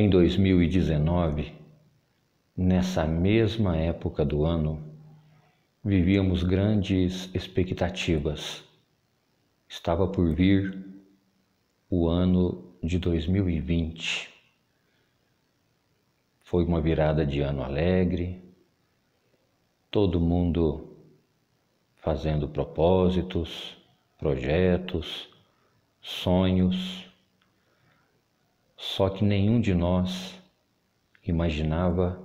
Em 2019, nessa mesma época do ano, vivíamos grandes expectativas. Estava por vir o ano de 2020. Foi uma virada de ano alegre, todo mundo fazendo propósitos, projetos, sonhos só que nenhum de nós imaginava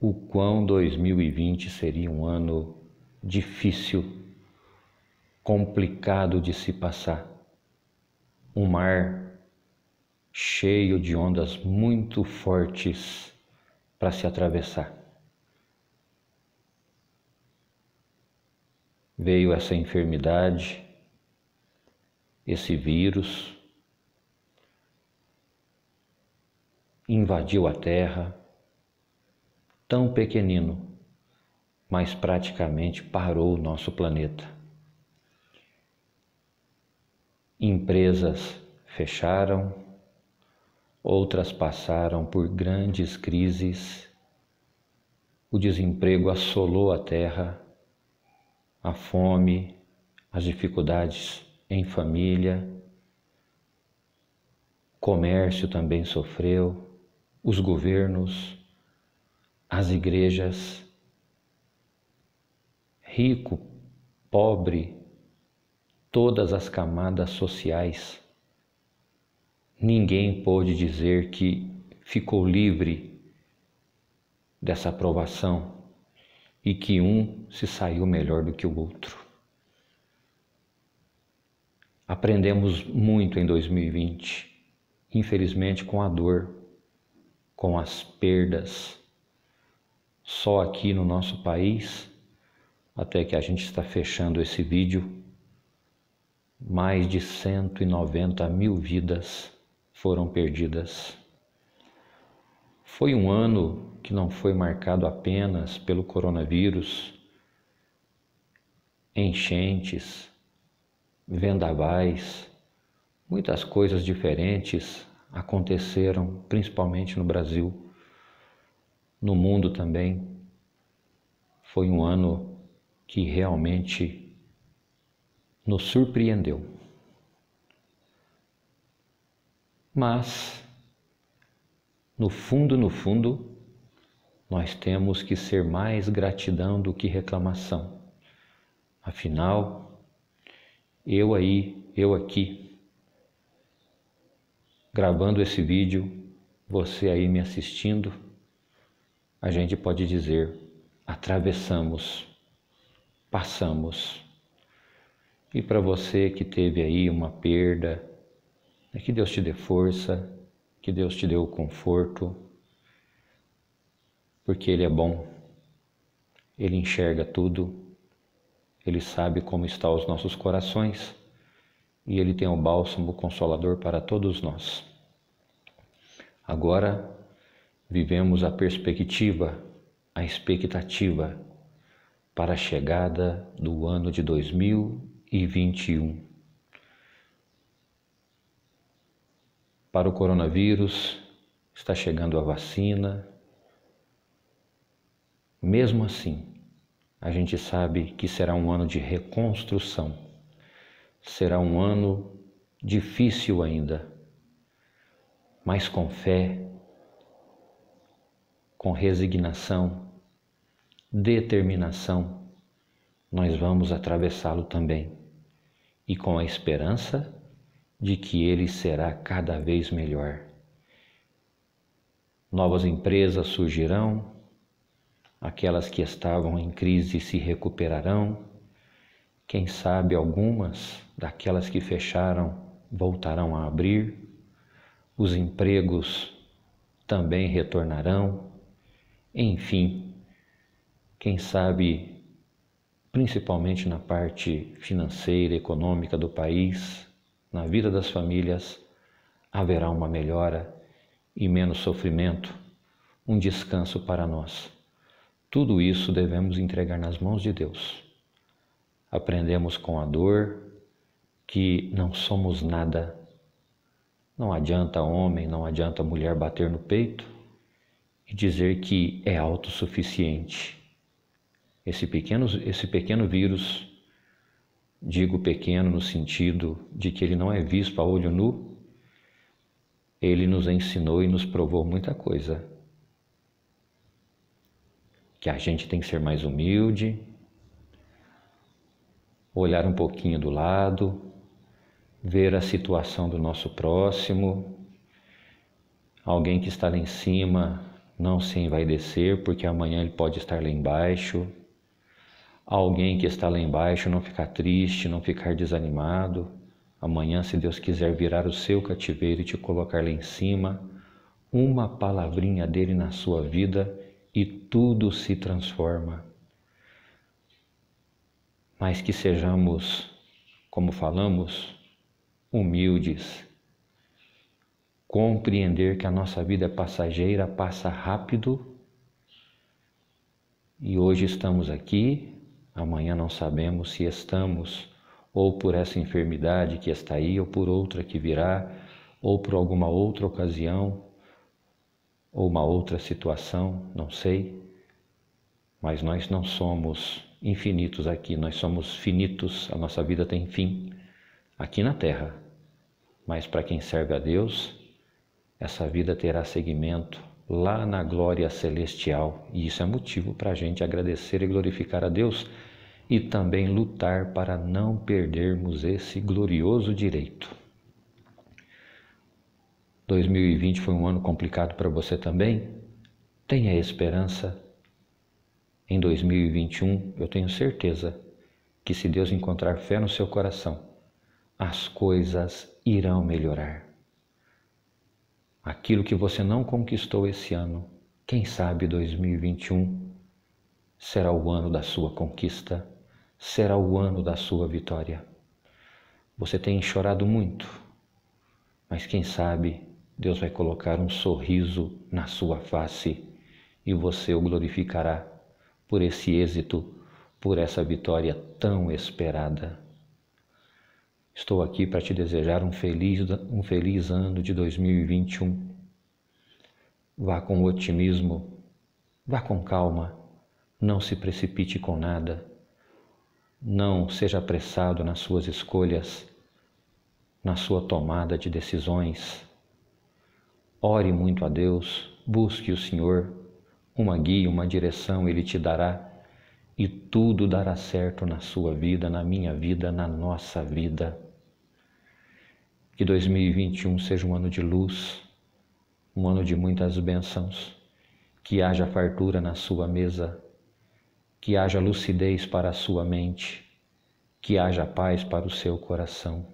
o quão 2020 seria um ano difícil, complicado de se passar. Um mar cheio de ondas muito fortes para se atravessar. Veio essa enfermidade, esse vírus invadiu a terra, tão pequenino, mas praticamente parou o nosso planeta. Empresas fecharam, outras passaram por grandes crises, o desemprego assolou a terra, a fome, as dificuldades em família, comércio também sofreu os governos, as igrejas, rico, pobre, todas as camadas sociais. Ninguém pôde dizer que ficou livre dessa aprovação e que um se saiu melhor do que o outro. Aprendemos muito em 2020, infelizmente com a dor com as perdas só aqui no nosso país, até que a gente está fechando esse vídeo, mais de 190 mil vidas foram perdidas. Foi um ano que não foi marcado apenas pelo coronavírus, enchentes, vendavais, muitas coisas diferentes aconteceram, principalmente no Brasil, no mundo também. Foi um ano que realmente nos surpreendeu. Mas, no fundo, no fundo, nós temos que ser mais gratidão do que reclamação. Afinal, eu aí, eu aqui, gravando esse vídeo, você aí me assistindo, a gente pode dizer: atravessamos, passamos. E para você que teve aí uma perda, né, que Deus te dê força, que Deus te dê o conforto, porque Ele é bom, Ele enxerga tudo, Ele sabe como estão os nossos corações e ele tem o bálsamo consolador para todos nós. Agora vivemos a perspectiva, a expectativa para a chegada do ano de 2021. Para o coronavírus, está chegando a vacina. Mesmo assim, a gente sabe que será um ano de reconstrução Será um ano difícil ainda, mas com fé, com resignação, determinação, nós vamos atravessá-lo também e com a esperança de que ele será cada vez melhor. Novas empresas surgirão, aquelas que estavam em crise se recuperarão quem sabe algumas daquelas que fecharam voltarão a abrir, os empregos também retornarão, enfim, quem sabe, principalmente na parte financeira, econômica do país, na vida das famílias, haverá uma melhora e menos sofrimento, um descanso para nós. Tudo isso devemos entregar nas mãos de Deus aprendemos com a dor que não somos nada. Não adianta homem, não adianta mulher bater no peito e dizer que é autossuficiente. Esse pequeno, esse pequeno vírus, digo pequeno no sentido de que ele não é visto a olho nu, ele nos ensinou e nos provou muita coisa. Que a gente tem que ser mais humilde, olhar um pouquinho do lado, ver a situação do nosso próximo. Alguém que está lá em cima não se envaidecer, porque amanhã ele pode estar lá embaixo. Alguém que está lá embaixo não ficar triste, não ficar desanimado. Amanhã, se Deus quiser virar o seu cativeiro e te colocar lá em cima, uma palavrinha dele na sua vida e tudo se transforma mas que sejamos, como falamos, humildes. Compreender que a nossa vida é passageira passa rápido e hoje estamos aqui, amanhã não sabemos se estamos, ou por essa enfermidade que está aí, ou por outra que virá, ou por alguma outra ocasião, ou uma outra situação, não sei, mas nós não somos infinitos aqui, nós somos finitos, a nossa vida tem fim aqui na terra. Mas para quem serve a Deus, essa vida terá seguimento lá na glória celestial, e isso é motivo para a gente agradecer e glorificar a Deus e também lutar para não perdermos esse glorioso direito. 2020 foi um ano complicado para você também? Tenha esperança em 2021, eu tenho certeza que se Deus encontrar fé no seu coração, as coisas irão melhorar. Aquilo que você não conquistou esse ano, quem sabe 2021 será o ano da sua conquista, será o ano da sua vitória. Você tem chorado muito, mas quem sabe Deus vai colocar um sorriso na sua face e você o glorificará por esse êxito, por essa vitória tão esperada. Estou aqui para te desejar um feliz, um feliz ano de 2021. Vá com otimismo, vá com calma, não se precipite com nada, não seja apressado nas suas escolhas, na sua tomada de decisões. Ore muito a Deus, busque o Senhor uma guia, uma direção Ele te dará e tudo dará certo na sua vida, na minha vida, na nossa vida. Que 2021 seja um ano de luz, um ano de muitas bênçãos, que haja fartura na sua mesa, que haja lucidez para a sua mente, que haja paz para o seu coração.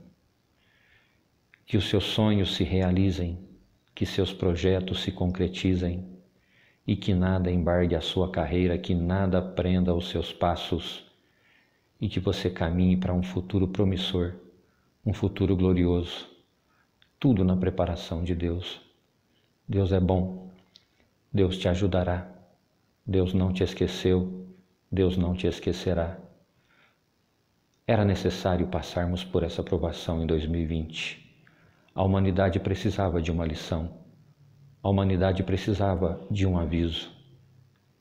Que os seus sonhos se realizem, que seus projetos se concretizem e que nada embargue a sua carreira, que nada prenda os seus passos e que você caminhe para um futuro promissor, um futuro glorioso. Tudo na preparação de Deus. Deus é bom. Deus te ajudará. Deus não te esqueceu. Deus não te esquecerá. Era necessário passarmos por essa provação em 2020. A humanidade precisava de uma lição. A humanidade precisava de um aviso.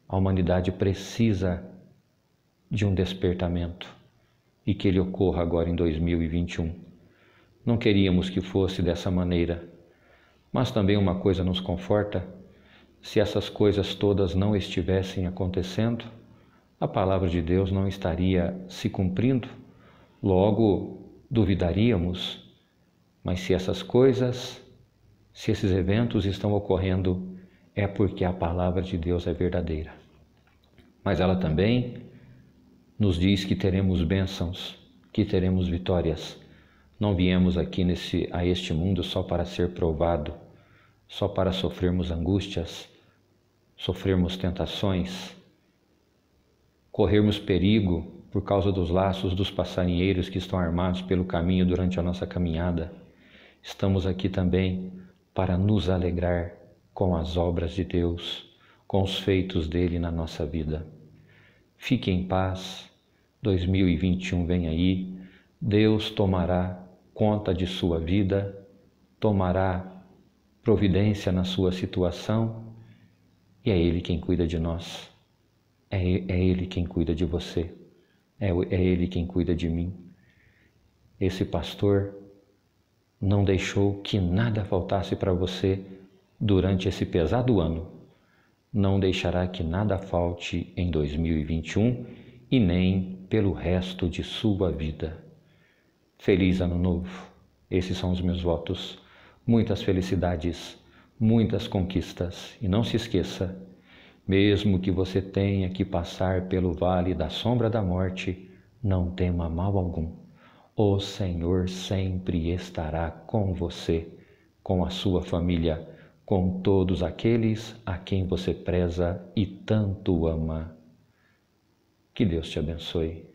A humanidade precisa de um despertamento e que ele ocorra agora em 2021. Não queríamos que fosse dessa maneira, mas também uma coisa nos conforta: se essas coisas todas não estivessem acontecendo, a palavra de Deus não estaria se cumprindo, logo duvidaríamos. Mas se essas coisas se esses eventos estão ocorrendo, é porque a palavra de Deus é verdadeira. Mas ela também nos diz que teremos bênçãos, que teremos vitórias. Não viemos aqui nesse, a este mundo só para ser provado, só para sofrermos angústias, sofrermos tentações, corrermos perigo por causa dos laços dos passarinheiros que estão armados pelo caminho durante a nossa caminhada. Estamos aqui também para nos alegrar com as obras de Deus, com os feitos dele na nossa vida. Fique em paz, 2021 vem aí, Deus tomará conta de sua vida, tomará providência na sua situação e é Ele quem cuida de nós, é, é Ele quem cuida de você, é, é Ele quem cuida de mim. Esse pastor não deixou que nada faltasse para você durante esse pesado ano. Não deixará que nada falte em 2021 e nem pelo resto de sua vida. Feliz Ano Novo! Esses são os meus votos. Muitas felicidades, muitas conquistas. E não se esqueça: mesmo que você tenha que passar pelo vale da sombra da morte, não tema mal algum o Senhor sempre estará com você, com a sua família, com todos aqueles a quem você preza e tanto ama. Que Deus te abençoe.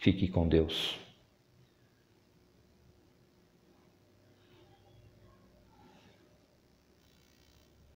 Fique com Deus.